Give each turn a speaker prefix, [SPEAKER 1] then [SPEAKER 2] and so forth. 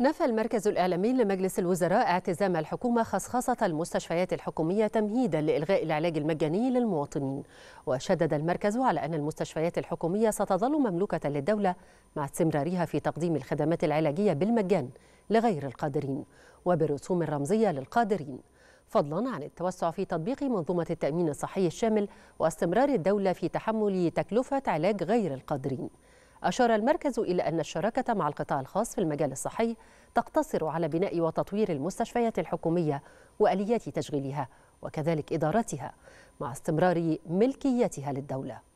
[SPEAKER 1] نفى المركز الإعلامي لمجلس الوزراء اعتزام الحكومة خصخصة المستشفيات الحكومية تمهيدا لإلغاء العلاج المجاني للمواطنين وشدد المركز على أن المستشفيات الحكومية ستظل مملوكة للدولة مع استمرارها في تقديم الخدمات العلاجية بالمجان لغير القادرين وبرسوم رمزية للقادرين فضلا عن التوسع في تطبيق منظومة التأمين الصحي الشامل واستمرار الدولة في تحمل تكلفة علاج غير القادرين أشار المركز إلى أن الشراكة مع القطاع الخاص في المجال الصحي تقتصر على بناء وتطوير المستشفيات الحكومية وآليات تشغيلها وكذلك إدارتها مع استمرار ملكيتها للدولة